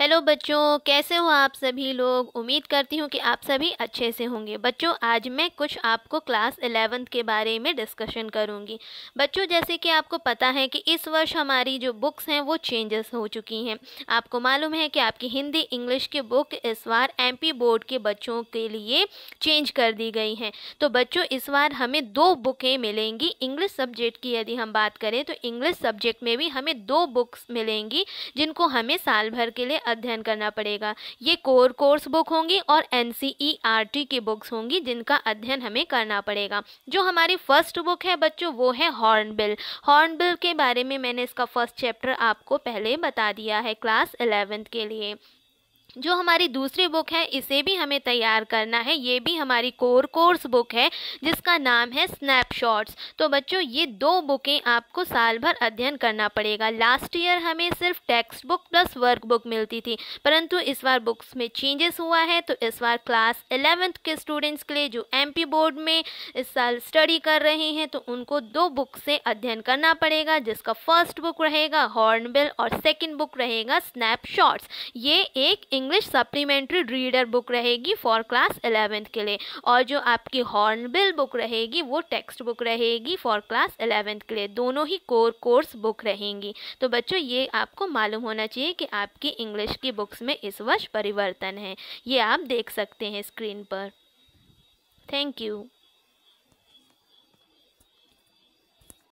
hello बच्चों कैसे हो आप सभी लोग उम्मीद करती हूँ कि आप सभी अच्छे से होंगे बच्चों आज मैं कुछ आपको क्लास एलेवेंथ के बारे में डिस्कशन करूँगी बच्चों जैसे कि आपको पता है कि इस वर्ष हमारी जो बुक्स हैं वो चेंजेस हो चुकी हैं आपको मालूम है कि आपकी हिंदी इंग्लिश की बुक इस बार एम बोर्ड के बच्चों के लिए चेंज कर दी गई हैं तो बच्चों इस बार हमें दो बुकें मिलेंगी इंग्लिश सब्जेक्ट की यदि हम बात करें तो इंग्लिश सब्जेक्ट में भी हमें दो बुक्स मिलेंगी जिनको हमें साल भर के लिए अध्ययन करना पड़ेगा ये कोर कोर्स बुक होंगी और एन e की बुक्स होंगी जिनका अध्ययन हमें करना पड़ेगा जो हमारी फर्स्ट बुक है बच्चों वो है हॉर्नबिल हॉर्नबिल के बारे में मैंने इसका फर्स्ट चैप्टर आपको पहले बता दिया है क्लास इलेवेंथ के लिए जो हमारी दूसरी बुक है इसे भी हमें तैयार करना है ये भी हमारी कोर कोर्स बुक है जिसका नाम है स्नैपशॉट्स तो बच्चों ये दो बुकें आपको साल भर अध्ययन करना पड़ेगा लास्ट ईयर हमें सिर्फ text book plus work book मिलती थी परंतु इस बार बुक्स में चेंजेस हुआ है तो इस बार क्लास एलेवेंथ के स्टूडेंट्स के लिए जो एम बोर्ड में इस साल स्टडी कर रहे हैं तो उनको दो बुक से अध्ययन करना पड़ेगा जिसका फर्स्ट बुक रहेगा हॉर्नबिल और सेकेंड बुक रहेगा स्नैप ये एक इंग्लिश सप्लीमेंट्री रीडर बुक रहेगी फॉर क्लास एलेवेंथ के लिए और जो आपकी हॉर्नबिल बुक रहेगी वो टेक्स्ट बुक रहेगी फॉर क्लास एलेवेंथ के लिए दोनों ही कोर कोर्स बुक रहेंगी तो बच्चों ये आपको मालूम होना चाहिए कि आपकी इंग्लिश की बुक्स में इस वर्ष परिवर्तन है ये आप देख सकते हैं स्क्रीन पर थैंक यू